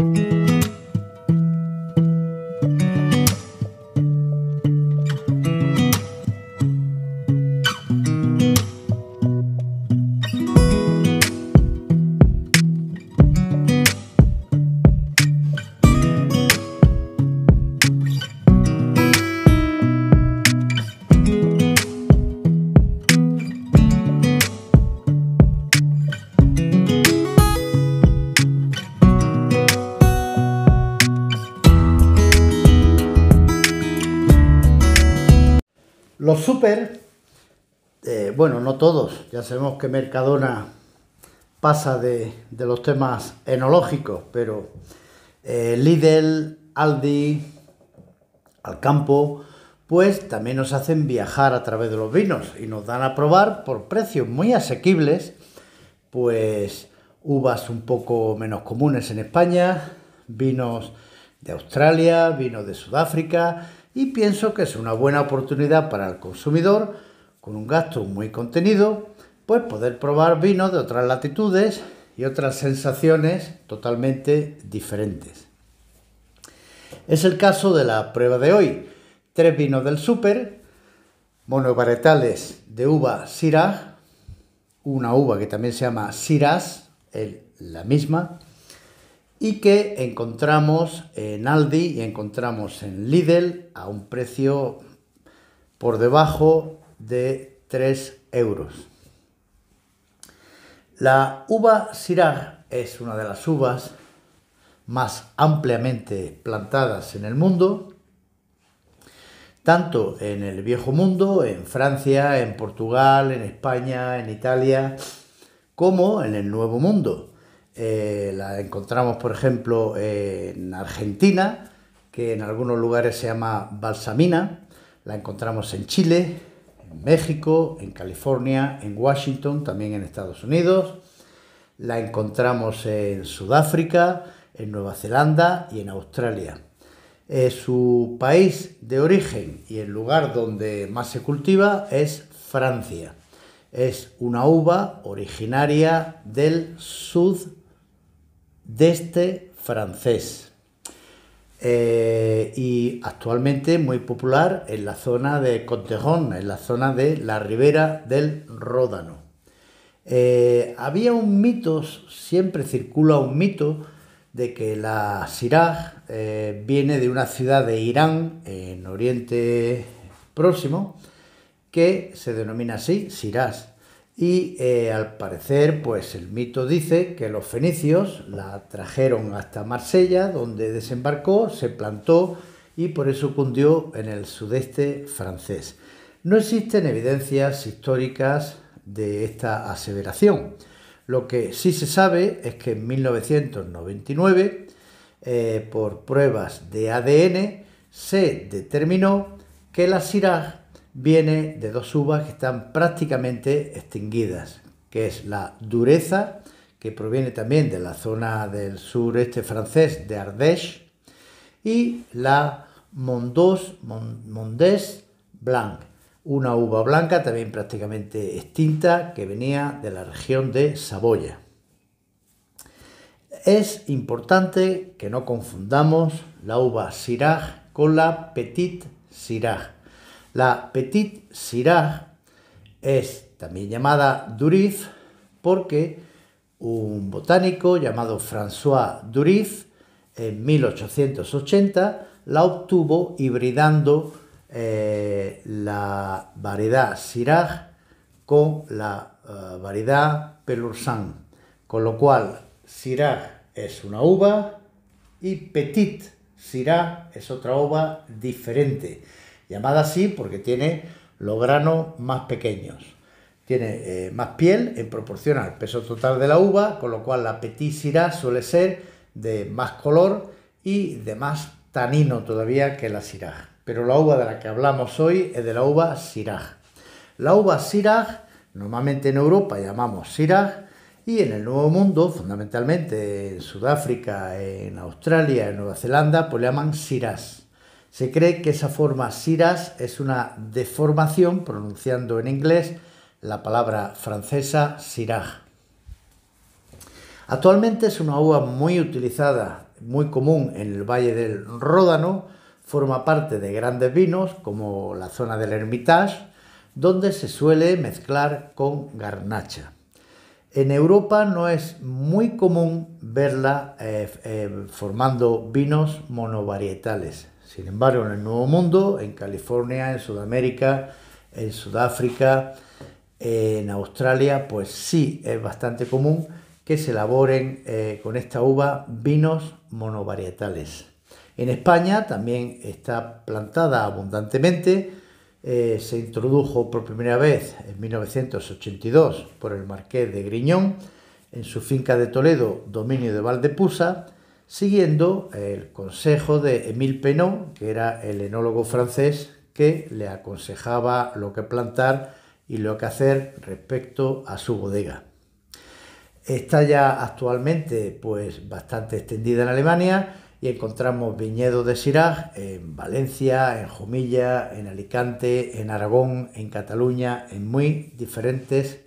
thank you super, eh, bueno, no todos, ya sabemos que Mercadona pasa de, los temas enológicos, pero eh, Lidl, Aldi, Alcampo, pues también nos hacen viajar a través de los vinos y nos dan a probar por precios muy asequibles, pues uvas un poco menos comunes en España, vinos de Australia, vinos de Sudáfrica, y pienso que es una buena oportunidad para el consumidor, con un gasto muy contenido, pues poder probar vinos de otras latitudes y otras sensaciones totalmente diferentes. Es el caso de la prueba de hoy. Tres vinos del súper, monovaretales de uva Syrah, una uva que también se llama Syrah, la misma, y que encontramos en Aldi y encontramos en Lidl a un precio por debajo de 3 euros. La uva Syrah es una de las uvas más ampliamente plantadas en el mundo, tanto en el viejo mundo, en Francia, en Portugal, en España, en Italia, como en el nuevo mundo eh, la encontramos, por ejemplo, en Argentina, que en algunos lugares se llama balsamina. La encontramos en Chile, en México, en California, en Washington, también en Estados Unidos. La encontramos en Sudáfrica, en Nueva Zelanda y en Australia. Eh, su país de origen y el lugar donde más se cultiva es Francia. Es una uva originaria del sur este francés. Eh, y actualmente muy popular en la zona de Cotejón, en la zona de la ribera del Ródano. Eh, había un mito, siempre circula un mito, de que la Siraj eh, viene de una ciudad de Irán, en Oriente Próximo, que se denomina así, Siraj. Y eh, al parecer, pues el mito dice que los fenicios la trajeron hasta Marsella, donde desembarcó, se plantó y por eso cundió en el sudeste francés. No existen evidencias históricas de esta aseveración. Lo que sí se sabe es que en 1999, eh, por pruebas de ADN, se determinó que la Siraj viene de dos uvas que están prácticamente extinguidas, que es la dureza, que proviene también de la zona del sureste francés, de Ardèche, y la Mondos, Blanc, una uva blanca también prácticamente extinta que venía de la región de Saboya. Es importante que no confundamos la uva Syrah con la Petite Siraj, la Petit Sirah es también llamada Durif porque un botánico llamado François Durif, en 1880 la obtuvo hibridando eh, la variedad Sirah con la eh, variedad Pelursan, con lo cual Sirah es una uva y Petit Sirah es otra uva diferente llamada así porque tiene los granos más pequeños. Tiene eh, más piel en proporción al peso total de la uva, con lo cual la Petit Syrah suele ser de más color y de más tanino todavía que la Syrah. Pero la uva de la que hablamos hoy es de la uva Syrah. La uva Syrah, normalmente en Europa llamamos Syrah, y en el Nuevo Mundo, fundamentalmente en Sudáfrica, en Australia, en Nueva Zelanda, pues le llaman Syrah. Se cree que esa forma siras es una deformación, pronunciando en inglés la palabra francesa sirage. Actualmente es una uva muy utilizada, muy común en el Valle del Ródano, forma parte de grandes vinos como la zona del Hermitage, donde se suele mezclar con garnacha. En Europa no es muy común verla eh, eh, formando vinos monovarietales. Sin embargo, en el Nuevo Mundo, en California, en Sudamérica, en Sudáfrica, en Australia, pues sí es bastante común que se elaboren eh, con esta uva vinos monovarietales. En España también está plantada abundantemente. Eh, se introdujo por primera vez en 1982 por el marqués de Griñón en su finca de Toledo, dominio de Valdepusa, siguiendo el consejo de Émile Penot, que era el enólogo francés que le aconsejaba lo que plantar y lo que hacer respecto a su bodega. Está ya actualmente pues bastante extendida en Alemania y encontramos viñedos de Siraj en Valencia, en Jumilla, en Alicante, en Aragón, en Cataluña, en muy diferentes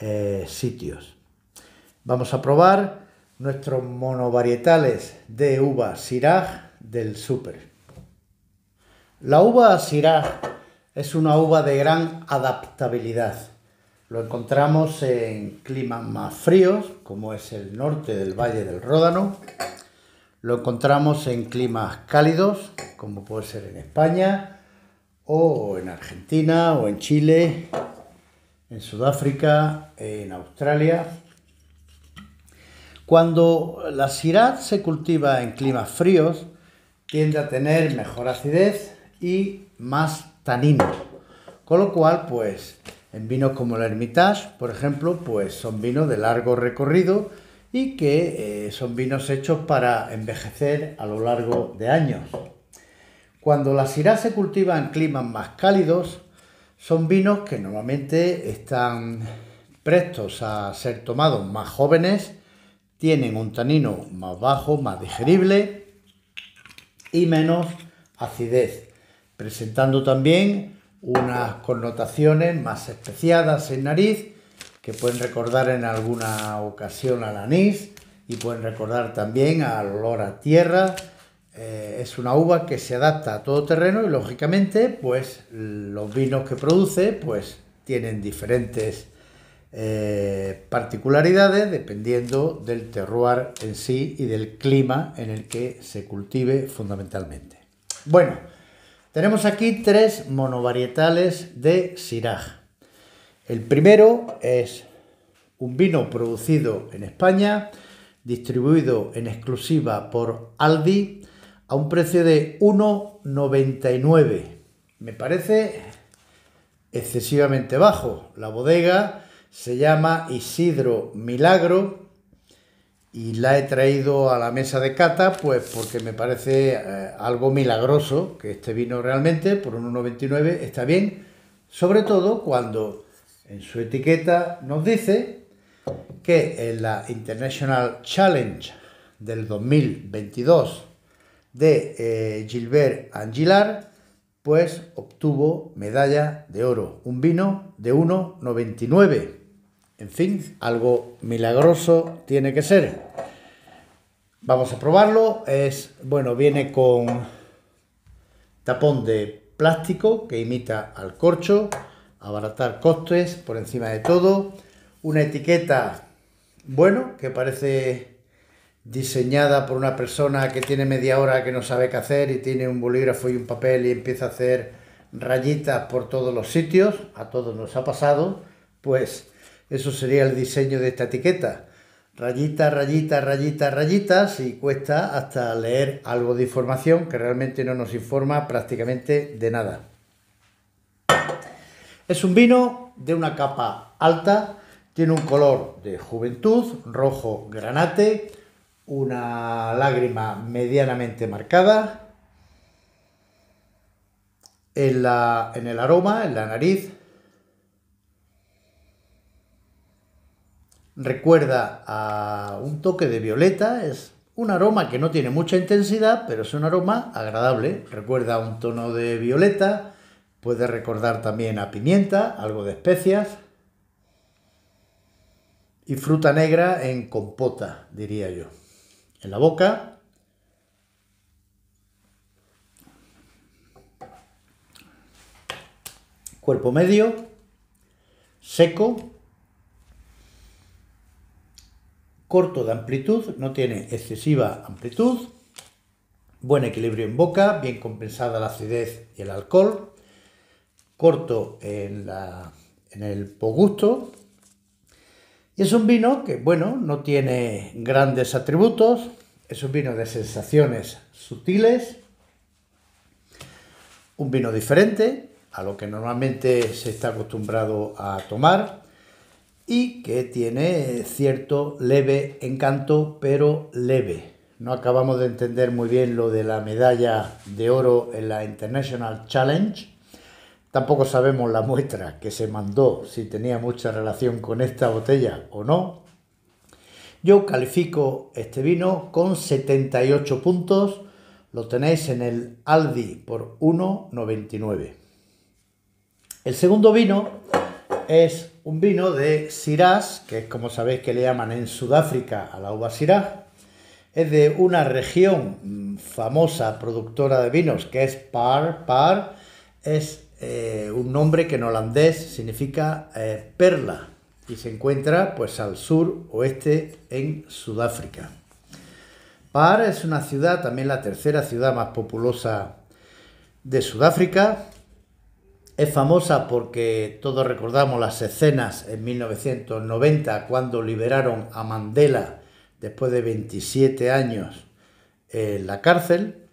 eh, sitios. Vamos a probar nuestros monovarietales de uva Siraj del Super. La uva Siraj es una uva de gran adaptabilidad. Lo encontramos en climas más fríos, como es el norte del Valle del Ródano. Lo encontramos en climas cálidos, como puede ser en España, o en Argentina, o en Chile, en Sudáfrica, en Australia, cuando la Sirat se cultiva en climas fríos, tiende a tener mejor acidez y más tanino. Con lo cual, pues, en vinos como el Hermitage, por ejemplo, pues son vinos de largo recorrido y que eh, son vinos hechos para envejecer a lo largo de años. Cuando la Sirat se cultiva en climas más cálidos, son vinos que normalmente están prestos a ser tomados más jóvenes tienen un tanino más bajo, más digerible y menos acidez, presentando también unas connotaciones más especiadas en nariz que pueden recordar en alguna ocasión al anís y pueden recordar también al olor a tierra. Eh, es una uva que se adapta a todo terreno y lógicamente pues los vinos que produce pues tienen diferentes eh, particularidades dependiendo del terroir en sí y del clima en el que se cultive fundamentalmente. Bueno, tenemos aquí tres monovarietales de Siraj. El primero es un vino producido en España, distribuido en exclusiva por Aldi a un precio de 1,99. Me parece excesivamente bajo. La bodega se llama Isidro Milagro y la he traído a la mesa de cata pues porque me parece eh, algo milagroso que este vino realmente por un 1,99 está bien, sobre todo cuando en su etiqueta nos dice que en la International Challenge del 2022 de eh, Gilbert Angilar pues obtuvo medalla de oro, un vino de 1,99. En fin, algo milagroso tiene que ser. Vamos a probarlo. Es bueno, viene con tapón de plástico que imita al corcho, abaratar costes por encima de todo, una etiqueta bueno que parece diseñada por una persona que tiene media hora que no sabe qué hacer y tiene un bolígrafo y un papel y empieza a hacer rayitas por todos los sitios, a todos nos ha pasado, pues eso sería el diseño de esta etiqueta. Rayitas, rayitas, rayitas, rayitas y cuesta hasta leer algo de información que realmente no nos informa prácticamente de nada. Es un vino de una capa alta, tiene un color de juventud, rojo granate, una lágrima medianamente marcada en, en el aroma, en la nariz, recuerda a un toque de violeta, es un aroma que no tiene mucha intensidad, pero es un aroma agradable, recuerda a un tono de violeta, puede recordar también a pimienta, algo de especias y fruta negra en compota, diría yo. En la boca cuerpo medio, seco, corto de amplitud, no tiene excesiva amplitud, buen equilibrio en boca, bien compensada la acidez y el alcohol, corto en, el pogusto. Y es un vino que, bueno, no tiene grandes atributos, es un vino de sensaciones sutiles, un vino diferente a lo que normalmente se está acostumbrado a tomar y que tiene cierto leve encanto, pero leve. No acabamos de entender muy bien lo de la medalla de oro en la International Challenge. Tampoco sabemos la muestra que se mandó, si tenía mucha relación con esta botella o no. Yo califico este vino con 78 puntos. Lo tenéis en el Aldi por 1,99. El segundo vino es un vino de Siraz, que es como sabéis que le llaman en Sudáfrica a la uva Siraz. Es de una región mm, famosa productora de vinos que es Par. Par es eh, un nombre que en holandés significa eh, perla y se encuentra pues al sur oeste en Sudáfrica. Par es una ciudad, también la tercera ciudad más populosa de Sudáfrica, es famosa porque todos recordamos las escenas en 1990 cuando liberaron a Mandela después de 27 años en la cárcel.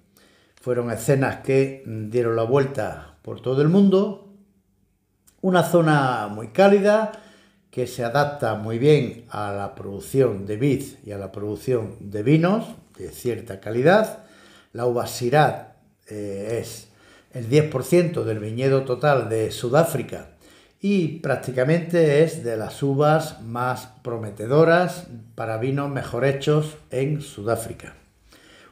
Fueron escenas que dieron la vuelta por todo el mundo. Una zona muy cálida que se adapta muy bien a la producción de vid y a la producción de vinos de cierta calidad. La uva eh, es el 10% del viñedo total de Sudáfrica y prácticamente es de las uvas más prometedoras para vinos mejor hechos en Sudáfrica.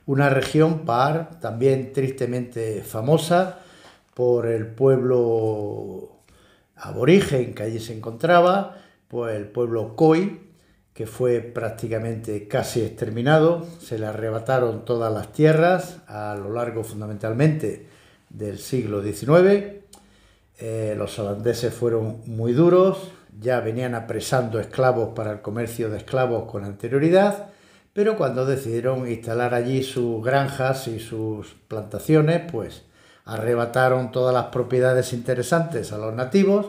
Una región par también tristemente famosa por el pueblo aborigen que allí se encontraba, pues el pueblo Koi, que fue prácticamente casi exterminado, se le arrebataron todas las tierras a lo largo fundamentalmente del siglo XIX. Eh, los holandeses fueron muy duros, ya venían apresando esclavos para el comercio de esclavos con anterioridad, pero cuando decidieron instalar allí sus granjas y sus plantaciones, pues arrebataron todas las propiedades interesantes a los nativos,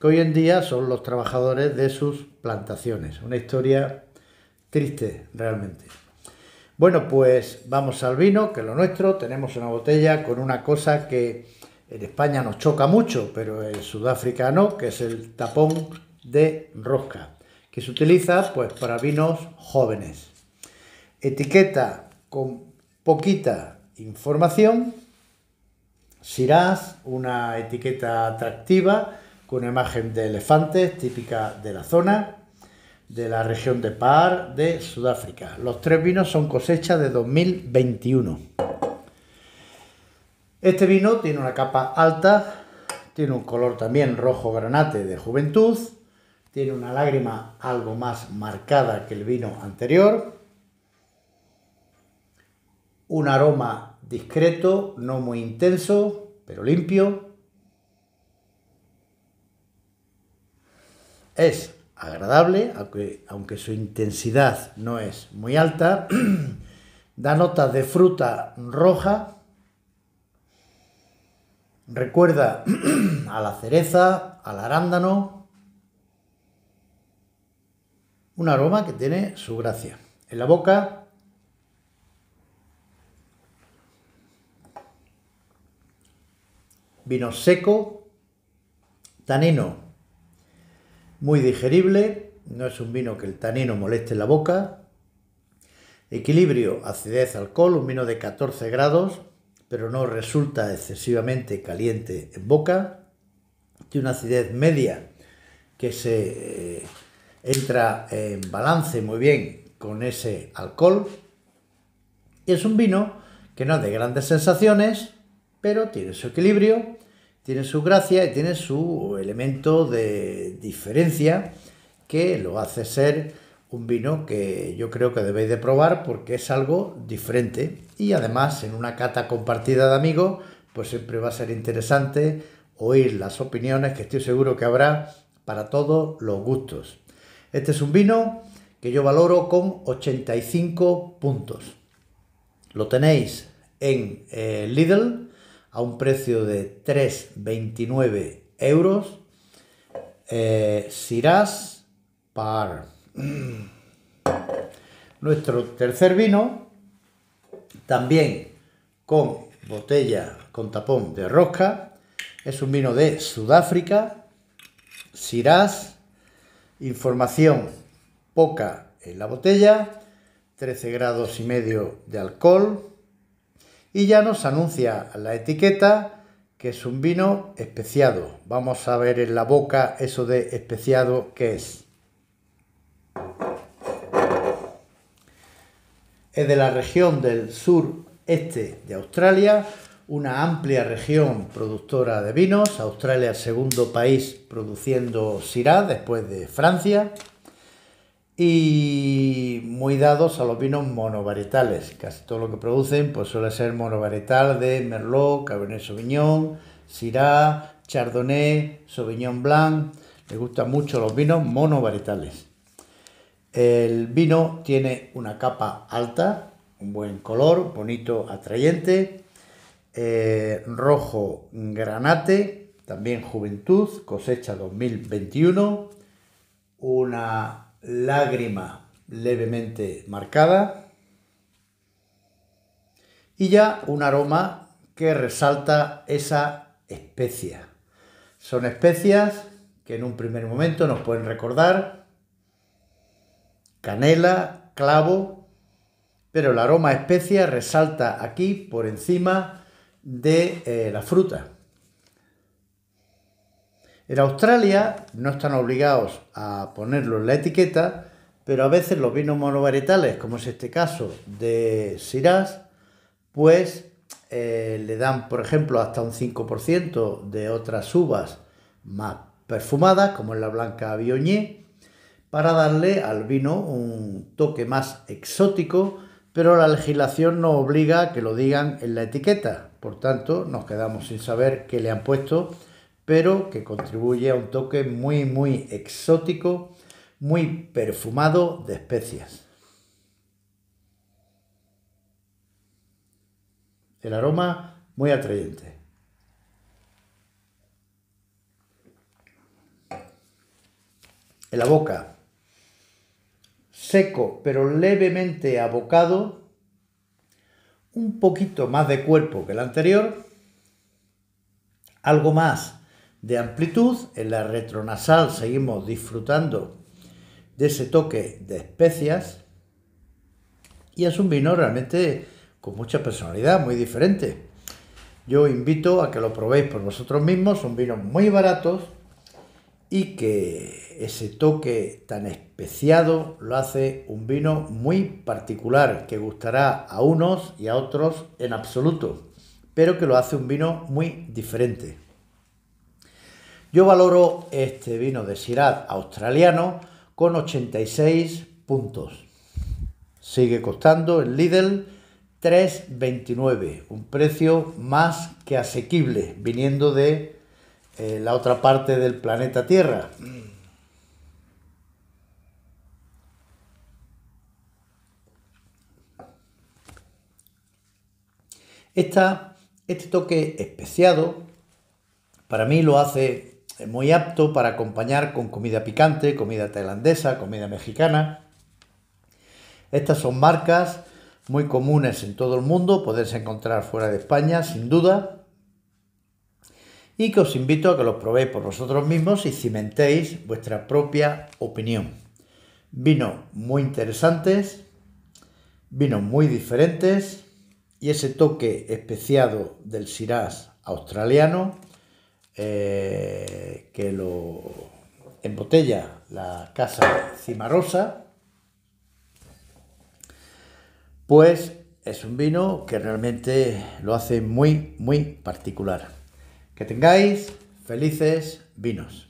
que hoy en día son los trabajadores de sus plantaciones. Una historia triste realmente. Bueno, pues vamos al vino, que es lo nuestro. Tenemos una botella con una cosa que en España nos choca mucho, pero en Sudáfrica no, que es el tapón de rosca, que se utiliza pues para vinos jóvenes. Etiqueta con poquita información. Sirás, una etiqueta atractiva con imagen de elefantes típica de la zona de la región de Par de Sudáfrica. Los tres vinos son cosecha de 2021. Este vino tiene una capa alta, tiene un color también rojo granate de juventud, tiene una lágrima algo más marcada que el vino anterior, un aroma discreto, no muy intenso, pero limpio. Es agradable, aunque, su intensidad no es muy alta. da notas de fruta roja, recuerda a la cereza, al arándano, un aroma que tiene su gracia. En la boca vino seco, tanino muy digerible, no es un vino que el tanino moleste la boca. Equilibrio, acidez, alcohol, un vino de 14 grados, pero no resulta excesivamente caliente en boca. Tiene una acidez media que se eh, entra en balance muy bien con ese alcohol. Y es un vino que no es de grandes sensaciones, pero tiene su equilibrio tiene su gracia y tiene su elemento de diferencia que lo hace ser un vino que yo creo que debéis de probar porque es algo diferente y además en una cata compartida de amigos pues siempre va a ser interesante oír las opiniones que estoy seguro que habrá para todos los gustos. Este es un vino que yo valoro con 85 puntos. Lo tenéis en eh, Lidl, a un precio de 3,29 euros. Eh, Par. Nuestro tercer vino, también con botella con tapón de rosca, es un vino de Sudáfrica, Siraz información poca en la botella, 13 grados y medio de alcohol, y ya nos anuncia la etiqueta que es un vino especiado. Vamos a ver en la boca eso de especiado que es. Es de la región del sureste de Australia, una amplia región productora de vinos. Australia, el segundo país produciendo Syrah después de Francia y muy dados a los vinos monovarietales. Casi todo lo que producen pues suele ser monovarietal de Merlot, Cabernet Sauvignon, Syrah, Chardonnay, Sauvignon Blanc. le gustan mucho los vinos monovaretales. El vino tiene una capa alta, un buen color, bonito, atrayente, eh, rojo granate, también juventud, cosecha 2021, una lágrima levemente marcada y ya un aroma que resalta esa especia. Son especias que en un primer momento nos pueden recordar canela, clavo, pero el aroma especia resalta aquí por encima de eh, la fruta. En Australia no están obligados a ponerlo en la etiqueta, pero a veces los vinos monovarietales, como es este caso de Siraz, pues eh, le dan, por ejemplo, hasta un 5% de otras uvas más perfumadas, como es la blanca Viognier, para darle al vino un toque más exótico, pero la legislación no obliga a que lo digan en la etiqueta. Por tanto, nos quedamos sin saber qué le han puesto pero que contribuye a un toque muy, muy exótico, muy perfumado de especias. El aroma muy atrayente. En la boca, seco pero levemente abocado, un poquito más de cuerpo que el anterior, algo más de amplitud. En la retronasal seguimos disfrutando de ese toque de especias. Y es un vino realmente con mucha personalidad, muy diferente. Yo invito a que lo probéis por vosotros mismos. Son vinos muy baratos y que ese toque tan especiado lo hace un vino muy particular que gustará a unos y a otros en absoluto, pero que lo hace un vino muy diferente. Yo valoro este vino de Sirat australiano con 86 puntos. Sigue costando el Lidl 3,29, un precio más que asequible, viniendo de eh, la otra parte del planeta Tierra. este toque especiado para mí lo hace muy apto para acompañar con comida picante, comida tailandesa, comida mexicana. Estas son marcas muy comunes en todo el mundo, podéis encontrar fuera de España sin duda. Y que os invito a que los probéis por vosotros mismos y cimentéis vuestra propia opinión. Vinos muy interesantes, vinos muy diferentes y ese toque especiado del Shiraz australiano eh, que lo embotella la casa cimarosa, pues es un vino que realmente lo hace muy, muy particular. Que tengáis felices vinos.